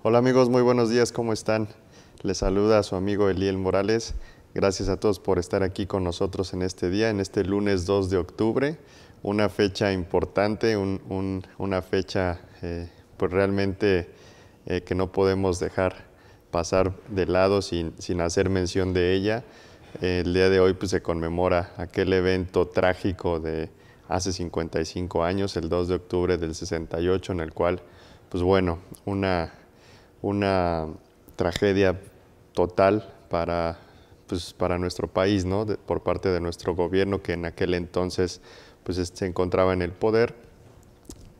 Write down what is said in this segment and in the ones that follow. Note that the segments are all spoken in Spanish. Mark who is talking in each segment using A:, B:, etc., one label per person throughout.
A: Hola amigos, muy buenos días, ¿cómo están? Les saluda su amigo Eliel Morales. Gracias a todos por estar aquí con nosotros en este día, en este lunes 2 de octubre, una fecha importante, una fecha eh, pues realmente eh, que no podemos dejar pasar de lado sin, sin hacer mención de ella. el día de hoy pues, se conmemora aquel evento trágico de hace 55 años, el 2 de octubre del 68, en el cual, pues bueno, una, una tragedia total para, pues, para nuestro país, por parte de nuestro gobierno que en aquel entonces pues, se encontraba en el poder,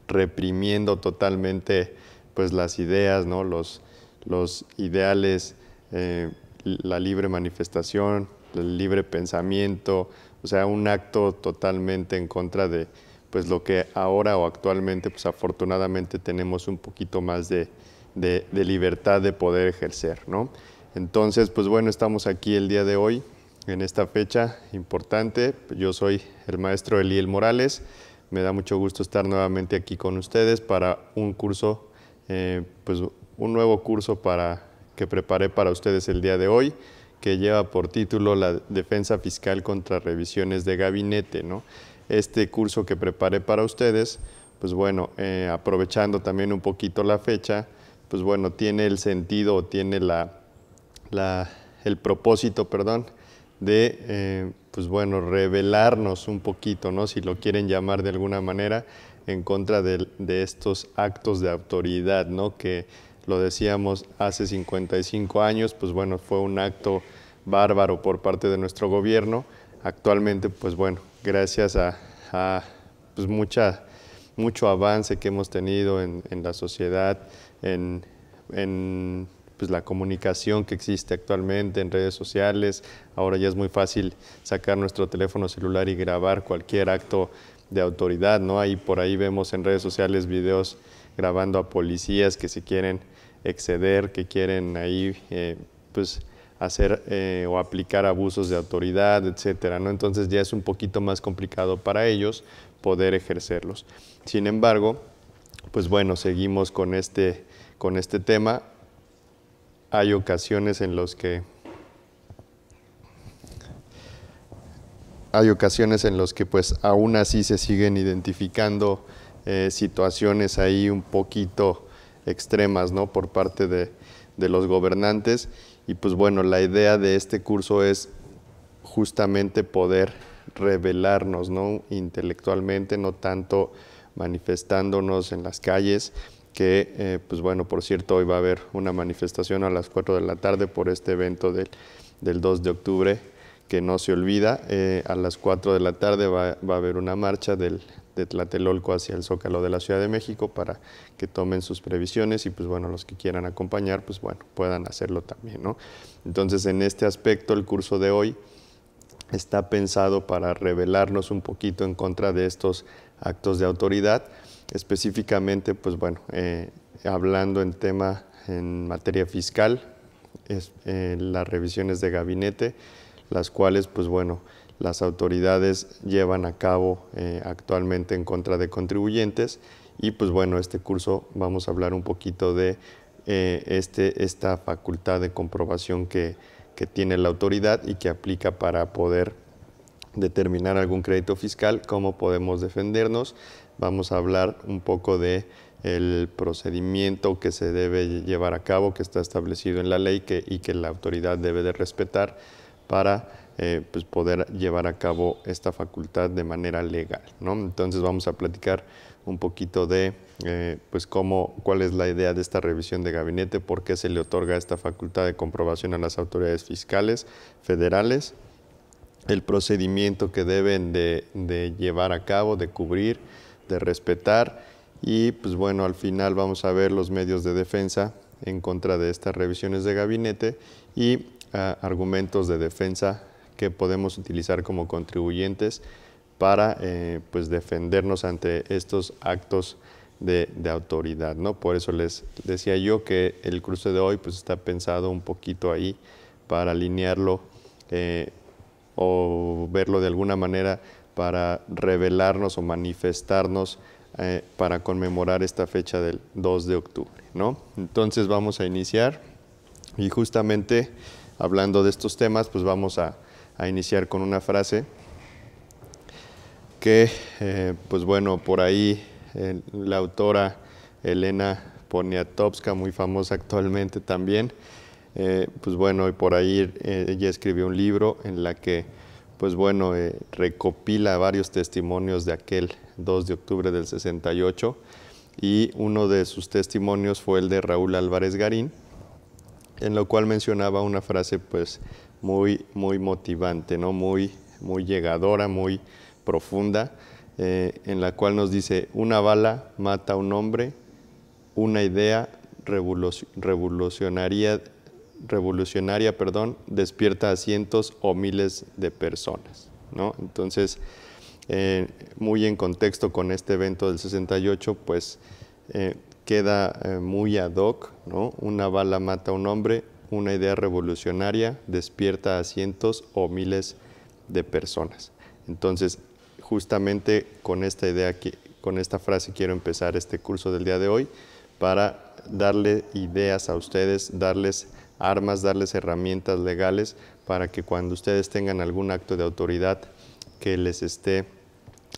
A: reprimiendo totalmente pues, las ideas, ¿no? los, los ideales, eh, la libre manifestación, el libre pensamiento, o sea, un acto totalmente en contra de pues, lo que ahora o actualmente pues, afortunadamente tenemos un poquito más de, de, libertad de poder ejercer, ¿no? Entonces, pues bueno, estamos aquí el día de hoy, en esta fecha importante. Yo soy el maestro Eliel Morales. Me da mucho gusto estar nuevamente aquí con ustedes para un curso, eh, pues un nuevo curso para, que preparé para ustedes el día de hoy, que lleva por título La defensa fiscal contra revisiones de gabinete. ¿no? Este curso que preparé para ustedes, pues bueno, eh, aprovechando también un poquito la fecha, pues bueno, tiene el sentido o tiene el propósito, perdón, de, eh, pues bueno, revelarnos un poquito, ¿no? Si lo quieren llamar de alguna manera, en contra de, estos actos de autoridad, ¿no? Que lo decíamos hace 55 años, pues bueno, fue un acto bárbaro por parte de nuestro gobierno. Actualmente, pues bueno, gracias a, pues mucho avance que hemos tenido en, en la sociedad, en, pues, la comunicación que existe actualmente en redes sociales. Ahora ya es muy fácil sacar nuestro teléfono celular y grabar cualquier acto de autoridad, ¿no? Ahí por ahí vemos en redes sociales videos grabando a policías que se quieren exceder, que quieren ahí, eh, pues, hacer eh, o aplicar abusos de autoridad, etcétera, ¿no? Entonces ya es un poquito más complicado para ellos poder ejercerlos. Sin embargo, pues bueno, seguimos con este con este tema, hay ocasiones en los que hay ocasiones en los que pues aún así se siguen identificando eh, situaciones ahí un poquito extremas ¿no? por parte de, de los gobernantes y pues bueno, la idea de este curso es justamente poder revelarnos ¿no? intelectualmente, no tanto manifestándonos en las calles, que, eh, pues bueno, por cierto, hoy va a haber una manifestación a las 4 de la tarde por este evento del, 2 de octubre, que no se olvida. Eh, a las 4 de la tarde va, a haber una marcha de Tlatelolco hacia el Zócalo de la Ciudad de México para que tomen sus previsiones y, pues bueno, los que quieran acompañar, pues bueno, puedan hacerlo también, ¿no? Entonces, en este aspecto, el curso de hoy está pensado para revelarnos un poquito en contra de estos actos de autoridad Específicamente, pues bueno, eh, hablando en tema en materia fiscal, eh, las revisiones de gabinete, las cuales, pues bueno, las autoridades llevan a cabo eh, actualmente en contra de contribuyentes y pues bueno, este curso vamos a hablar un poquito de este, esta facultad de comprobación que, que, tiene la autoridad y que aplica para poder determinar algún crédito fiscal, cómo podemos defendernos, vamos a hablar un poco de el procedimiento que se debe llevar a cabo, que está establecido en la ley y que la autoridad debe de respetar para eh, pues, poder llevar a cabo esta facultad de manera legal. Entonces vamos a platicar un poquito de eh, pues cuál es la idea de esta revisión de gabinete, por qué se le otorga esta facultad de comprobación a las autoridades fiscales federales, el procedimiento que deben de llevar a cabo, de cubrir, de respetar y pues bueno, al final vamos a ver los medios de defensa en contra de estas revisiones de gabinete y ah, argumentos de defensa que podemos utilizar como contribuyentes para eh, pues defendernos ante estos actos de, autoridad. ¿no? Por eso les decía yo que el cruce de hoy pues, está pensado un poquito ahí para alinearlo eh, o verlo de alguna manera para revelarnos o manifestarnos eh, para conmemorar esta fecha del 2 de octubre. ¿no? Entonces vamos a iniciar y justamente hablando de estos temas, pues vamos a, iniciar con una frase que, eh, pues bueno, por ahí eh, la autora Elena Poniatowska, muy famosa actualmente también, pues bueno, y por ahí ella escribió un libro en la que pues bueno, eh, recopila varios testimonios de aquel 2 de octubre del 68 y uno de sus testimonios fue el de Raúl Álvarez Garín, en lo cual mencionaba una frase pues muy, muy motivante, ¿no? muy, muy llegadora, muy profunda, eh, en la cual nos dice, una bala mata a un hombre, una idea revolucionaría revolucionaria, perdón, despierta a cientos o miles de personas. ¿no? Entonces, eh, muy en contexto con este evento del 68, pues eh, queda eh, muy ad hoc, ¿no? una bala mata a un hombre, una idea revolucionaria despierta a cientos o miles de personas. Entonces, justamente con esta idea, con esta frase quiero empezar este curso del día de hoy para darle ideas a ustedes, darles armas, darles herramientas legales para que cuando ustedes tengan algún acto de autoridad que les esté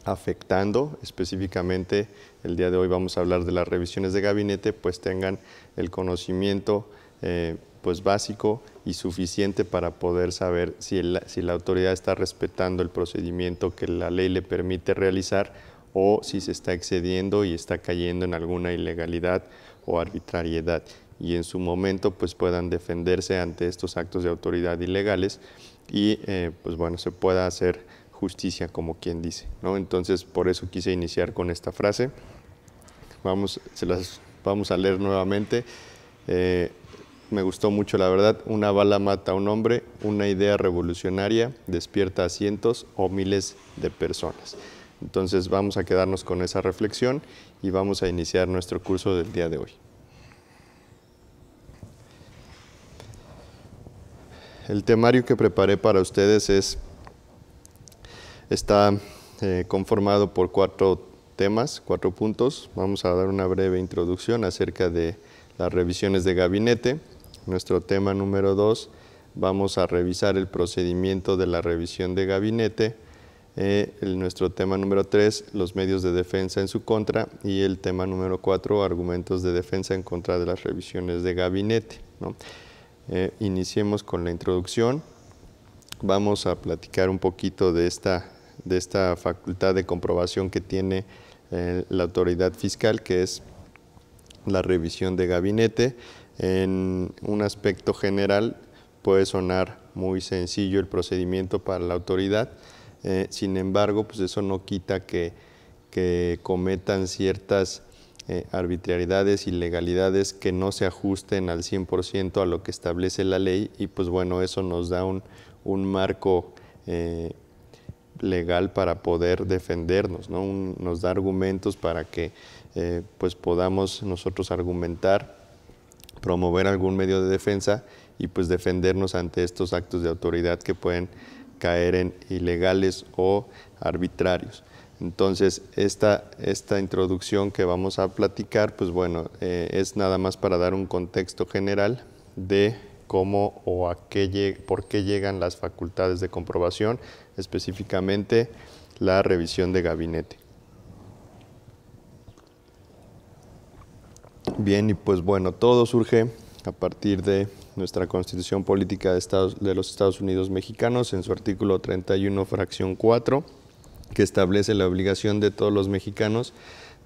A: afectando específicamente el día de hoy vamos a hablar de las revisiones de gabinete pues tengan el conocimiento eh, pues básico y suficiente para poder saber si, si la autoridad está respetando el procedimiento que la ley le permite realizar o si se está excediendo y está cayendo en alguna ilegalidad o arbitrariedad y en su momento pues puedan defenderse ante estos actos de autoridad ilegales y eh, pues bueno, se pueda hacer justicia como quien dice, ¿no? Entonces por eso quise iniciar con esta frase. Vamos, se las vamos a leer nuevamente. Eh, me gustó mucho, la verdad. Una bala mata a un hombre, una idea revolucionaria despierta a cientos o miles de personas. Entonces vamos a quedarnos con esa reflexión y vamos a iniciar nuestro curso del día de hoy. el temario que preparé para ustedes es, está eh, conformado por cuatro temas, cuatro puntos. Vamos a dar una breve introducción acerca de las revisiones de gabinete. Nuestro tema número dos, vamos a revisar el procedimiento de la revisión de gabinete. Eh, nuestro tema número tres, los medios de defensa en su contra, y el tema número cuatro, argumentos de defensa en contra de las revisiones de gabinete. Eh, iniciemos con la introducción. Vamos a platicar un poquito de esta, de esta facultad de comprobación que tiene eh, la autoridad fiscal, que es la revisión de gabinete. En un aspecto general puede sonar muy sencillo el procedimiento para la autoridad, eh, sin embargo, pues eso no quita que, que cometan ciertas eh, arbitrariedades, ilegalidades que no se ajusten al 100% a lo que establece la ley y pues bueno, eso nos da un, marco eh, legal para poder defendernos, ¿no? nos da argumentos para que eh, pues podamos nosotros argumentar, promover algún medio de defensa y pues defendernos ante estos actos de autoridad que pueden caer en ilegales o arbitrarios. Entonces, esta, introducción que vamos a platicar, pues bueno, eh, es nada más para dar un contexto general de cómo o a qué por qué llegan las facultades de comprobación, específicamente la revisión de gabinete. Bien, y pues bueno, todo surge a partir de nuestra Constitución Política de, Estados, de los Estados Unidos Mexicanos en su artículo 31, fracción 4 que establece la obligación de todos los mexicanos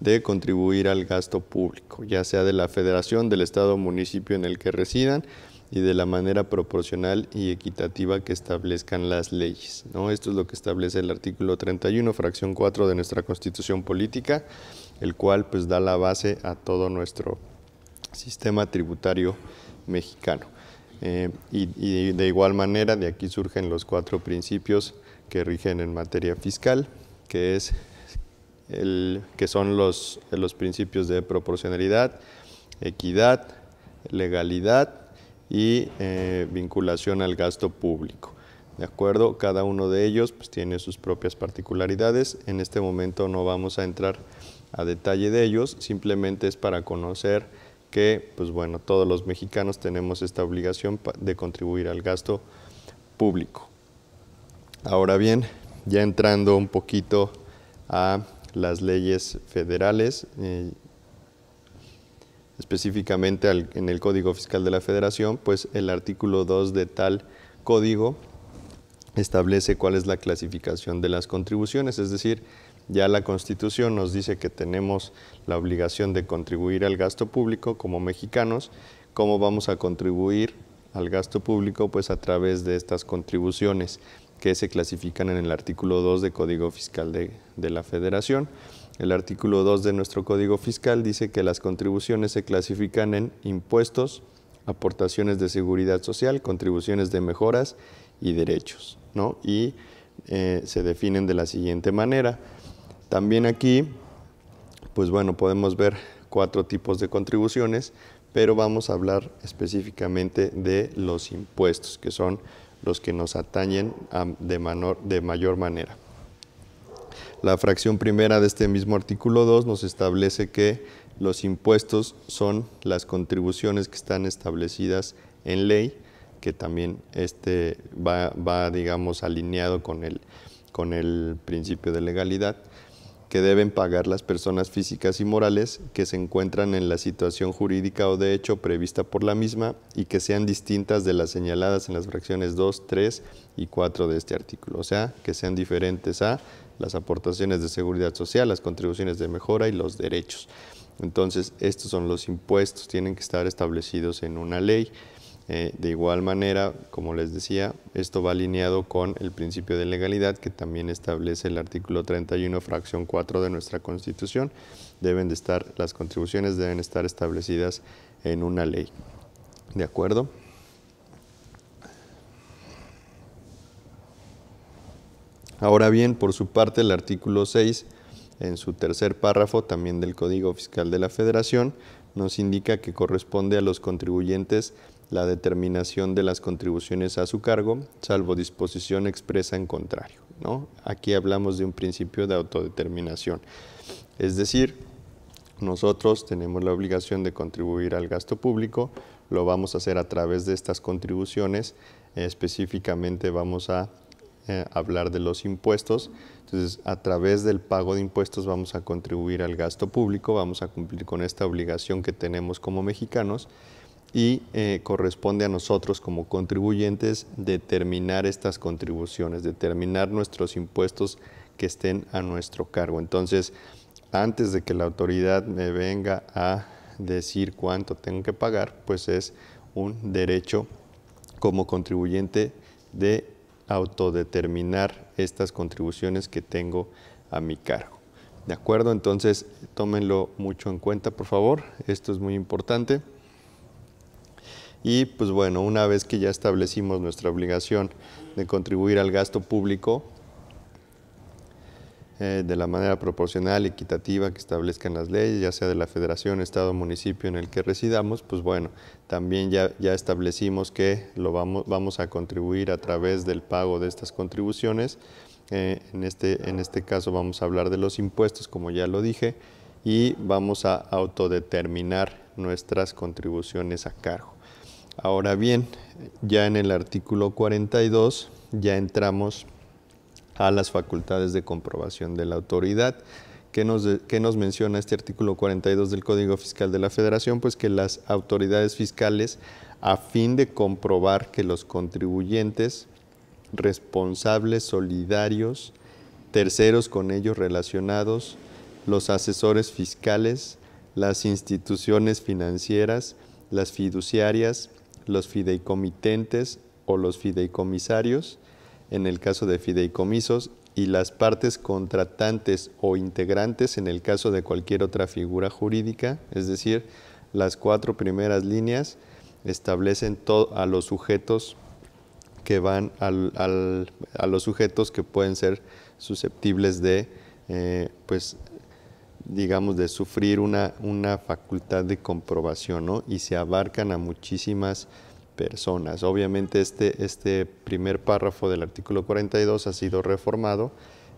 A: de contribuir al gasto público, ya sea de la federación, del estado o municipio en el que residan y de la manera proporcional y equitativa que establezcan las leyes. ¿no? Esto es lo que establece el artículo 31, fracción 4 de nuestra Constitución Política, el cual pues da la base a todo nuestro sistema tributario mexicano. Eh, y, y de igual manera de aquí surgen los cuatro principios que rigen en materia fiscal, que, es que son los, principios de proporcionalidad, equidad, legalidad y eh, vinculación al gasto público. ¿De acuerdo? Cada uno de ellos pues, tiene sus propias particularidades. En este momento no vamos a entrar a detalle de ellos, simplemente es para conocer que, pues bueno, todos los mexicanos tenemos esta obligación de contribuir al gasto público. Ahora bien, ya entrando un poquito a las leyes federales, eh, específicamente en el Código Fiscal de la Federación, pues el artículo 2 de tal código establece cuál es la clasificación de las contribuciones, es decir, ya la Constitución nos dice que tenemos la obligación de contribuir al gasto público como mexicanos, ¿cómo vamos a contribuir al gasto público? Pues a través de estas contribuciones que se clasifican en el artículo 2 de Código Fiscal de, la Federación. El artículo 2 de nuestro Código Fiscal dice que las contribuciones se clasifican en impuestos, aportaciones de seguridad social, contribuciones de mejoras y derechos, Y eh, se definen de la siguiente manera. También aquí, pues bueno, podemos ver cuatro tipos de contribuciones, pero vamos a hablar específicamente de los impuestos, que son los que nos atañen de, mayor manera. La fracción primera de este mismo artículo 2 nos establece que los impuestos son las contribuciones que están establecidas en ley, que también este va, digamos, alineado con el principio de legalidad que deben pagar las personas físicas y morales que se encuentran en la situación jurídica o de hecho prevista por la misma y que sean distintas de las señaladas en las fracciones 2, 3 y 4 de este artículo, o sea, que sean diferentes a las aportaciones de seguridad social, las contribuciones de mejora y los derechos. Entonces, estos son los impuestos, tienen que estar establecidos en una ley. Eh, de igual manera, como les decía, esto va alineado con el principio de legalidad que también establece el artículo 31, fracción 4 de nuestra Constitución. Deben de estar, las contribuciones deben estar establecidas en una ley. ¿De acuerdo? Ahora bien, por su parte, el artículo 6, en su tercer párrafo también del Código Fiscal de la Federación, nos indica que corresponde a los contribuyentes la determinación de las contribuciones a su cargo, salvo disposición expresa en contrario. ¿no? Aquí hablamos de un principio de autodeterminación. Es decir, nosotros tenemos la obligación de contribuir al gasto público, lo vamos a hacer a través de estas contribuciones, específicamente vamos a eh, hablar de los impuestos. Entonces, a través del pago de impuestos vamos a contribuir al gasto público, vamos a cumplir con esta obligación que tenemos como mexicanos y eh, corresponde a nosotros como contribuyentes determinar estas contribuciones, determinar nuestros impuestos que estén a nuestro cargo. Entonces, antes de que la autoridad me venga a decir cuánto tengo que pagar, pues es un derecho como contribuyente de autodeterminar estas contribuciones que tengo a mi cargo. ¿De acuerdo? Entonces, tómenlo mucho en cuenta, por favor. Esto es muy importante. Y pues bueno, una vez que ya establecimos nuestra obligación de contribuir al gasto público eh, de la manera proporcional y equitativa que establezcan las leyes, ya sea de la federación, estado, o municipio en el que residamos, pues bueno, también ya, ya establecimos que lo vamos, vamos a contribuir a través del pago de estas contribuciones. Eh, en, este, en este caso vamos a hablar de los impuestos, como ya lo dije, y vamos a autodeterminar nuestras contribuciones a cargo. Ahora bien, ya en el artículo 42 ya entramos a las facultades de comprobación de la autoridad. ¿Qué nos, nos, menciona este artículo 42 del Código Fiscal de la Federación? Pues que las autoridades fiscales, a fin de comprobar que los contribuyentes responsables, solidarios, terceros con ellos relacionados, los asesores fiscales, las instituciones financieras, las fiduciarias, los fideicomitentes o los fideicomisarios, en el caso de fideicomisos, y las partes contratantes o integrantes en el caso de cualquier otra figura jurídica, es decir, las cuatro primeras líneas establecen a los sujetos que van a los sujetos que pueden ser susceptibles de eh, pues, digamos, de sufrir una, una facultad de comprobación, ¿no? Y se abarcan a muchísimas personas. Obviamente este, este primer párrafo del artículo 42 ha sido reformado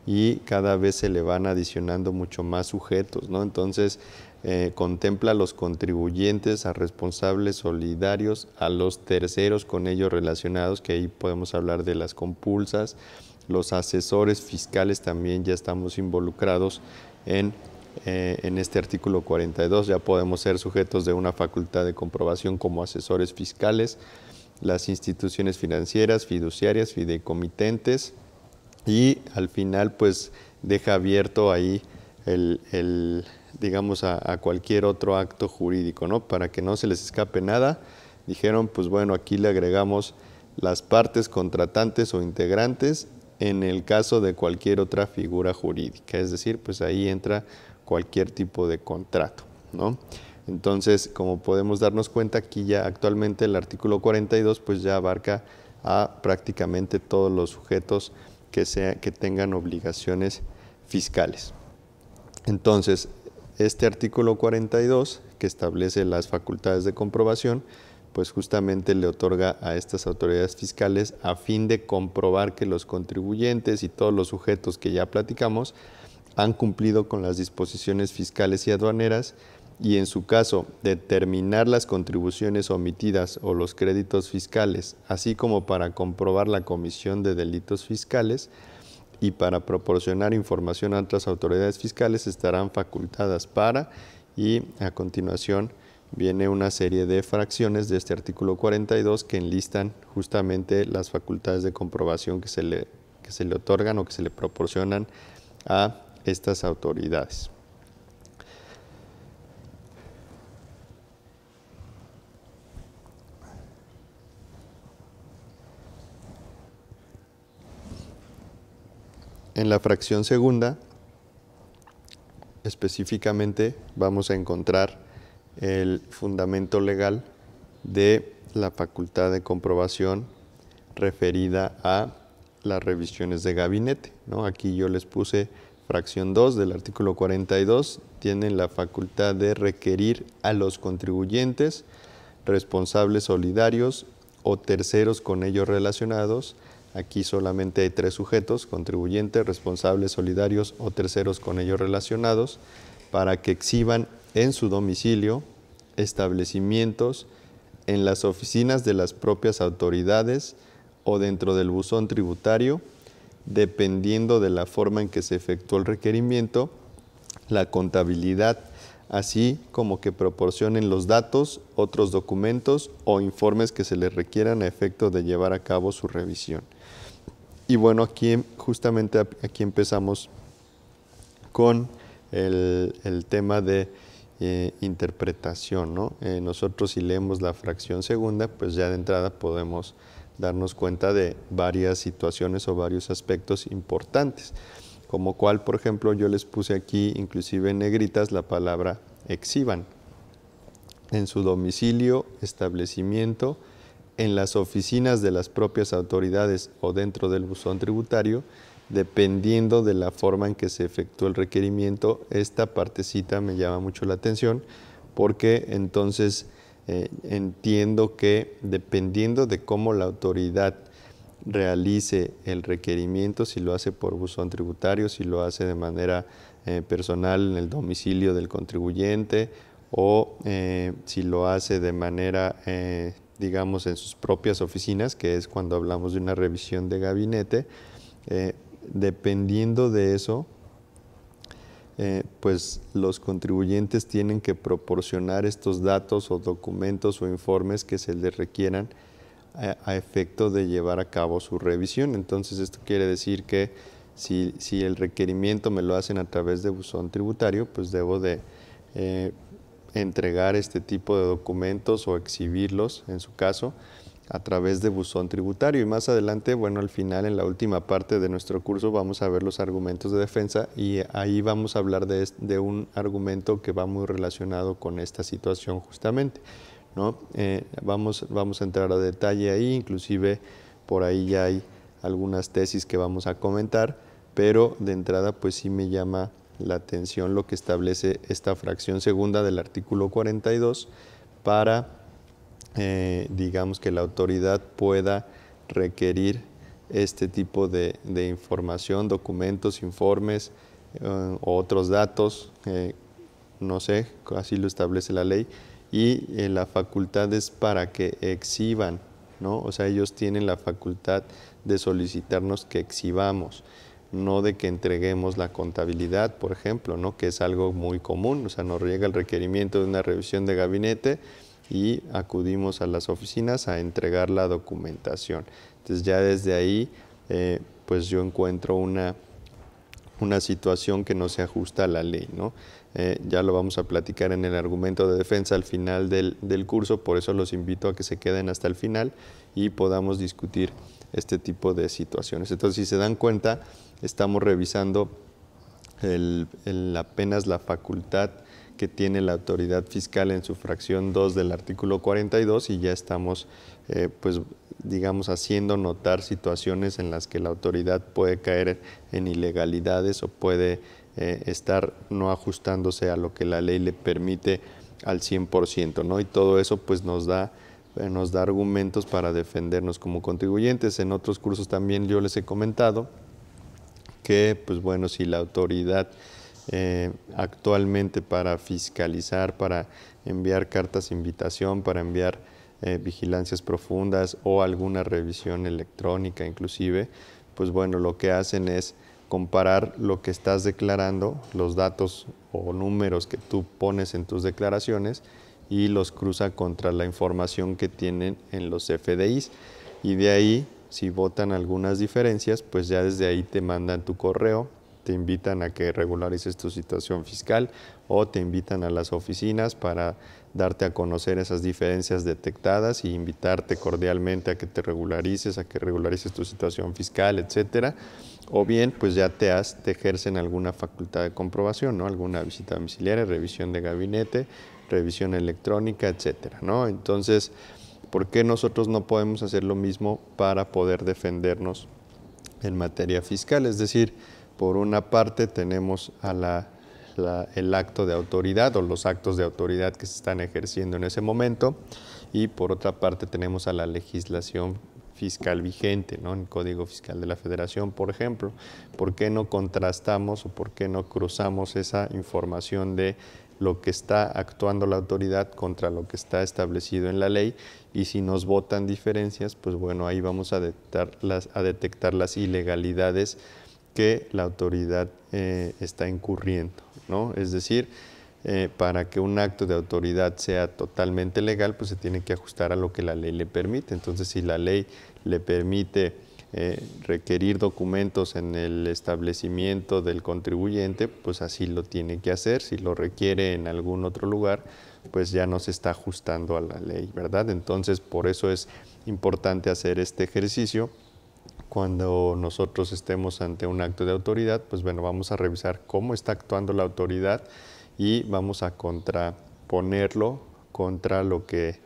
A: y cada vez se le van adicionando mucho más sujetos, ¿no? Entonces, eh, contempla a los contribuyentes, a responsables solidarios, a los terceros con ellos relacionados, que ahí podemos hablar de las compulsas, los asesores fiscales también ya estamos involucrados en eh, en este artículo 42 ya podemos ser sujetos de una facultad de comprobación como asesores fiscales, las instituciones financieras, fiduciarias, fideicomitentes y al final pues deja abierto ahí el, digamos a, a, cualquier otro acto jurídico, ¿no? Para que no se les escape nada, dijeron pues bueno, aquí le agregamos las partes contratantes o integrantes en el caso de cualquier otra figura jurídica, es decir, pues ahí entra cualquier tipo de contrato. Entonces, como podemos darnos cuenta, aquí ya actualmente el artículo 42 pues ya abarca a prácticamente todos los sujetos que, que tengan obligaciones fiscales. Entonces, este artículo 42 que establece las facultades de comprobación, pues justamente le otorga a estas autoridades fiscales a fin de comprobar que los contribuyentes y todos los sujetos que ya platicamos han cumplido con las disposiciones fiscales y aduaneras y en su caso determinar las contribuciones omitidas o los créditos fiscales, así como para comprobar la comisión de delitos fiscales y para proporcionar información a otras autoridades fiscales estarán facultadas para y a continuación viene una serie de fracciones de este artículo 42 que enlistan justamente las facultades de comprobación que se le, se le otorgan o que se le proporcionan a estas autoridades. En la fracción segunda, específicamente vamos a encontrar el fundamento legal de la facultad de comprobación referida a las revisiones de gabinete. ¿no? Aquí yo les puse fracción 2 del artículo 42, tienen la facultad de requerir a los contribuyentes, responsables solidarios o terceros con ellos relacionados. Aquí solamente hay tres sujetos, contribuyentes, responsables solidarios o terceros con ellos relacionados, para que exhiban en su domicilio, establecimientos, en las oficinas de las propias autoridades o dentro del buzón tributario dependiendo de la forma en que se efectuó el requerimiento, la contabilidad, así como que proporcionen los datos, otros documentos o informes que se les requieran a efecto de llevar a cabo su revisión. Y bueno, aquí justamente aquí empezamos con el, tema de eh, interpretación. Eh, nosotros si leemos la fracción segunda, pues ya de entrada podemos darnos cuenta de varias situaciones o varios aspectos importantes, como cual, por ejemplo, yo les puse aquí, inclusive en negritas, la palabra exhiban en su domicilio, establecimiento, en las oficinas de las propias autoridades o dentro del buzón tributario, dependiendo de la forma en que se efectuó el requerimiento. Esta partecita me llama mucho la atención porque entonces eh, entiendo que dependiendo de cómo la autoridad realice el requerimiento, si lo hace por buzón tributario, si lo hace de manera eh, personal en el domicilio del contribuyente o eh, si lo hace de manera, digamos, en sus propias oficinas, que es cuando hablamos de una revisión de gabinete, dependiendo de eso, eh, pues los contribuyentes tienen que proporcionar estos datos o documentos o informes que se les requieran a, efecto de llevar a cabo su revisión. Entonces esto quiere decir que si, el requerimiento me lo hacen a través de buzón tributario, pues debo de eh, entregar este tipo de documentos o exhibirlos en su caso a través de buzón tributario. Y más adelante, bueno, al final, en la última parte de nuestro curso, vamos a ver los argumentos de defensa y ahí vamos a hablar de, un argumento que va muy relacionado con esta situación justamente. ¿no? Eh, vamos, vamos a entrar a detalle ahí, inclusive por ahí ya hay algunas tesis que vamos a comentar, pero de entrada pues sí me llama la atención lo que establece esta fracción segunda del artículo 42 para eh, digamos, que la autoridad pueda requerir este tipo de, información, documentos, informes eh, o otros datos, eh, no sé, así lo establece la ley, y la facultad es para que exhiban, ¿no? O sea, ellos tienen la facultad de solicitarnos que exhibamos no de que entreguemos la contabilidad, por ejemplo, ¿no? que es algo muy común, o sea, nos llega el requerimiento de una revisión de gabinete, y acudimos a las oficinas a entregar la documentación. Entonces ya desde ahí eh, pues yo encuentro una, una situación que no se ajusta a la ley. Eh, ya lo vamos a platicar en el argumento de defensa al final del, curso, por eso los invito a que se queden hasta el final y podamos discutir este tipo de situaciones. Entonces, si se dan cuenta, estamos revisando apenas la facultad que tiene la autoridad fiscal en su fracción 2 del artículo 42 y ya estamos, eh, pues, digamos, haciendo notar situaciones en las que la autoridad puede caer en ilegalidades o puede eh, estar no ajustándose a lo que la ley le permite al 100%, ¿no? Y todo eso, pues, nos da eh, nos da argumentos para defendernos como contribuyentes. En otros cursos también yo les he comentado que, pues bueno, si la autoridad eh, actualmente para fiscalizar, para enviar cartas de invitación, para enviar eh, vigilancias profundas o alguna revisión electrónica inclusive, pues bueno, lo que hacen es comparar lo que estás declarando, los datos o números que tú pones en tus declaraciones y los cruza contra la información que tienen en los FDIs. Y de ahí, si votan algunas diferencias, pues ya desde ahí te mandan tu correo te invitan a que regularices tu situación fiscal o te invitan a las oficinas para darte a conocer esas diferencias detectadas y e invitarte cordialmente a que te regularices, a que regularices tu situación fiscal, etcétera. O bien, pues ya te, ejercen alguna facultad de comprobación, ¿no? Alguna visita domiciliaria, revisión de gabinete, revisión electrónica, etcétera, ¿no? Entonces, ¿por qué nosotros no podemos hacer lo mismo para poder defendernos en materia fiscal? Es decir, por una parte tenemos el acto de autoridad o los actos de autoridad que se están ejerciendo en ese momento y por otra parte tenemos a la legislación fiscal vigente, ¿no? En el Código Fiscal de la Federación, por ejemplo. ¿Por qué no contrastamos o por qué no cruzamos esa información de lo que está actuando la autoridad contra lo que está establecido en la ley? Y si nos votan diferencias, pues bueno, ahí vamos a detectar las ilegalidades que la autoridad eh, está incurriendo, ¿no? Es decir, eh, para que un acto de autoridad sea totalmente legal, pues se tiene que ajustar a lo que la ley le permite. Entonces, si la ley le permite eh, requerir documentos en el establecimiento del contribuyente, pues así lo tiene que hacer. Si lo requiere en algún otro lugar, pues ya no se está ajustando a la ley, ¿verdad? Entonces, por eso es importante hacer este ejercicio cuando nosotros estemos ante un acto de autoridad, pues bueno, vamos a revisar cómo está actuando la autoridad y vamos a contraponerlo contra lo que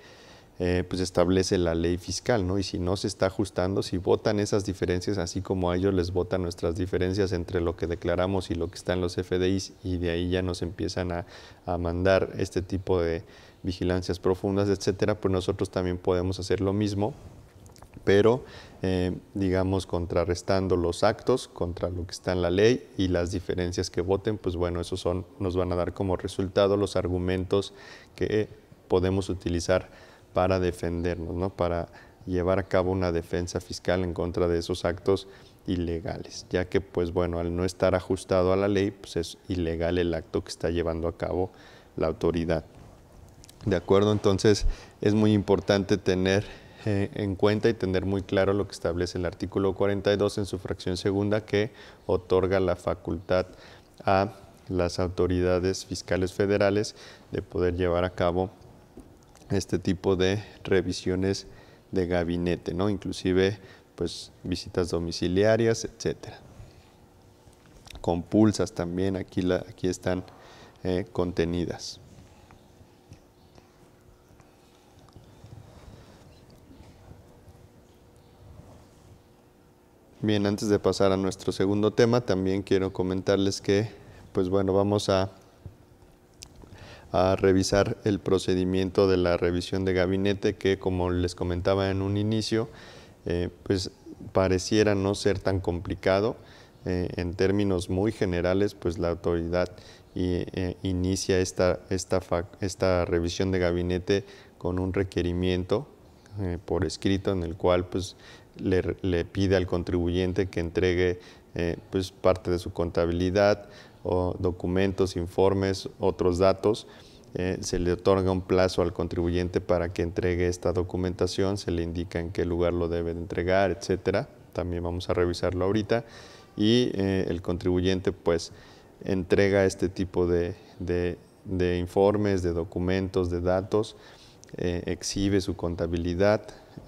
A: eh, pues establece la ley fiscal, ¿no? Y si no se está ajustando, si votan esas diferencias, así como a ellos les votan nuestras diferencias entre lo que declaramos y lo que está en los FDIs, y de ahí ya nos empiezan a mandar este tipo de vigilancias profundas, etcétera, pues nosotros también podemos hacer lo mismo pero eh, digamos contrarrestando los actos contra lo que está en la ley y las diferencias que voten, pues bueno, esos son, nos van a dar como resultado los argumentos que podemos utilizar para defendernos, ¿no? para llevar a cabo una defensa fiscal en contra de esos actos ilegales, ya que pues bueno, al no estar ajustado a la ley, pues es ilegal el acto que está llevando a cabo la autoridad. De acuerdo, entonces es muy importante tener eh, en cuenta y tener muy claro lo que establece el artículo 42 en su fracción segunda que otorga la facultad a las autoridades fiscales federales de poder llevar a cabo este tipo de revisiones de gabinete, inclusive pues visitas domiciliarias, etcétera. Compulsas también aquí, aquí están eh, contenidas. Bien, antes de pasar a nuestro segundo tema, también quiero comentarles que, pues bueno, vamos a, revisar el procedimiento de la revisión de gabinete que, como les comentaba en un inicio, eh, pues pareciera no ser tan complicado. Eh, en términos muy generales, pues la autoridad eh, inicia esta, esta, esta revisión de gabinete con un requerimiento por escrito en el cual pues le, pide al contribuyente que entregue eh, pues, parte de su contabilidad o documentos, informes, otros datos. Eh, se le otorga un plazo al contribuyente para que entregue esta documentación, se le indica en qué lugar lo debe entregar, etcétera. También vamos a revisarlo ahorita. Y eh, el contribuyente pues entrega este tipo de, informes, de documentos, de datos, exhibe su contabilidad,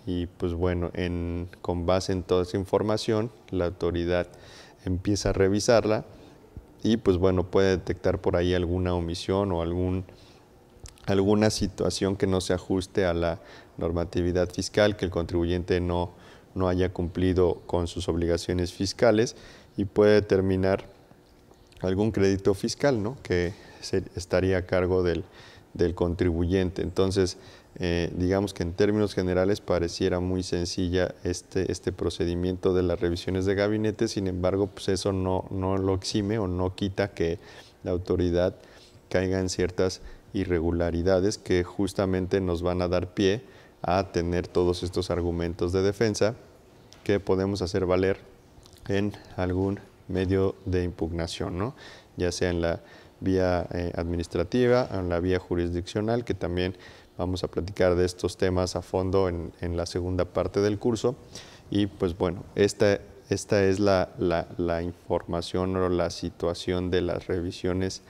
A: y pues bueno, con base en toda esa información, la autoridad empieza a revisarla y pues bueno, puede detectar por ahí alguna omisión o algún, alguna situación que no se ajuste a la normatividad fiscal, que el contribuyente no, no haya cumplido con sus obligaciones fiscales y puede determinar algún crédito fiscal ¿no? que estaría a cargo del, del contribuyente. Entonces, eh, digamos que en términos generales pareciera muy sencilla este, este procedimiento de las revisiones de gabinete, sin embargo, pues eso no, lo exime o no quita que la autoridad caiga en ciertas irregularidades que justamente nos van a dar pie a tener todos estos argumentos de defensa que podemos hacer valer en algún medio de impugnación, ¿no? ya sea en la vía eh, administrativa, en la vía jurisdiccional, que también Vamos a platicar de estos temas a fondo en, la segunda parte del curso. Y pues bueno, esta, esta es la, información o la situación de las revisiones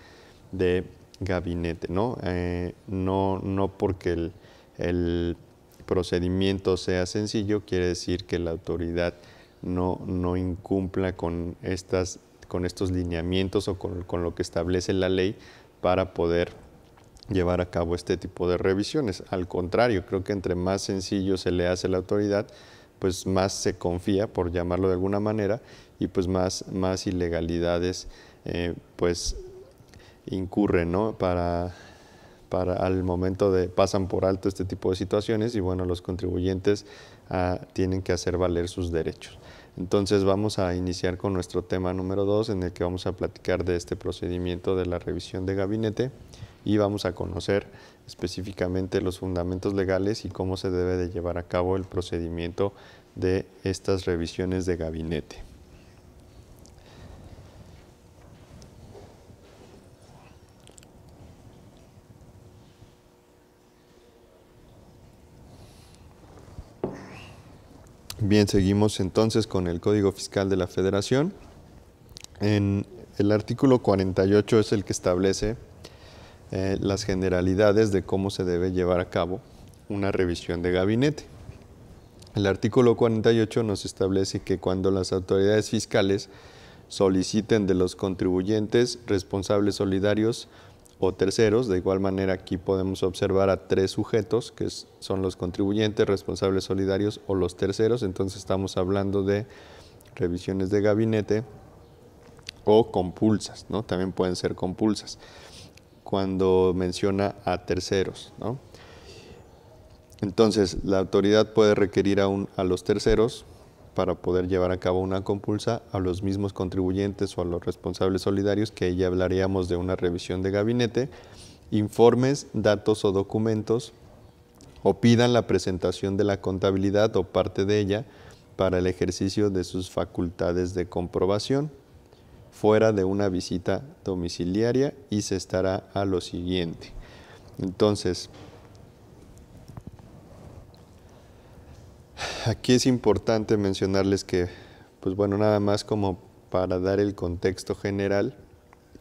A: de gabinete, ¿no? Eh, no, no porque el, procedimiento sea sencillo, quiere decir que la autoridad no, no incumpla con, estas, con estos lineamientos o con, con, lo que establece la ley para poder llevar a cabo este tipo de revisiones. Al contrario, creo que entre más sencillo se le hace a la autoridad, pues más se confía, por llamarlo de alguna manera, y pues más, ilegalidades eh, pues incurren, Para, al momento de pasan por alto este tipo de situaciones y bueno, los contribuyentes ah, tienen que hacer valer sus derechos. Entonces vamos a iniciar con nuestro tema número 2 en el que vamos a platicar de este procedimiento de la revisión de gabinete y vamos a conocer específicamente los fundamentos legales y cómo se debe de llevar a cabo el procedimiento de estas revisiones de gabinete. Bien, seguimos entonces con el Código Fiscal de la Federación. En el artículo 48 es el que establece eh, las generalidades de cómo se debe llevar a cabo una revisión de gabinete. El artículo 48 nos establece que cuando las autoridades fiscales soliciten de los contribuyentes responsables solidarios o terceros. De igual manera, aquí podemos observar a tres sujetos, que son los contribuyentes, responsables solidarios o los terceros. Entonces estamos hablando de revisiones de gabinete o compulsas, ¿no? También pueden ser compulsas cuando menciona a terceros, ¿no? Entonces, la autoridad puede requerir a, a los terceros para poder llevar a cabo una compulsa a los mismos contribuyentes o a los responsables solidarios, que ya hablaríamos de una revisión de gabinete, informes, datos o documentos, o pidan la presentación de la contabilidad o parte de ella para el ejercicio de sus facultades de comprobación, fuera de una visita domiciliaria y se estará a lo siguiente. Entonces, aquí es importante mencionarles que, pues bueno, nada más como para dar el contexto general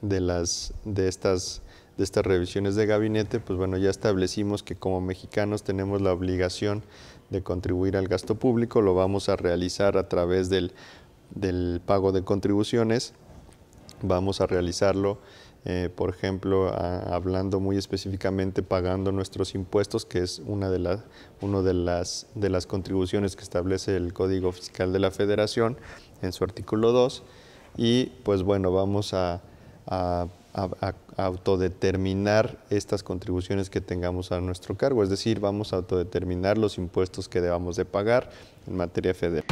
A: de, las, de, estas, de estas revisiones de gabinete, pues bueno, ya establecimos que como mexicanos tenemos la obligación de contribuir al gasto público, lo vamos a realizar a través del, del pago de contribuciones, vamos a realizarlo eh, por ejemplo, hablando muy específicamente pagando nuestros impuestos, que es una de, uno de las, de las contribuciones que establece el Código Fiscal de la Federación en su artículo 2. Y pues bueno, vamos a, a, a autodeterminar estas contribuciones que tengamos a nuestro cargo, es decir, vamos a autodeterminar los impuestos que debamos de pagar en materia federal.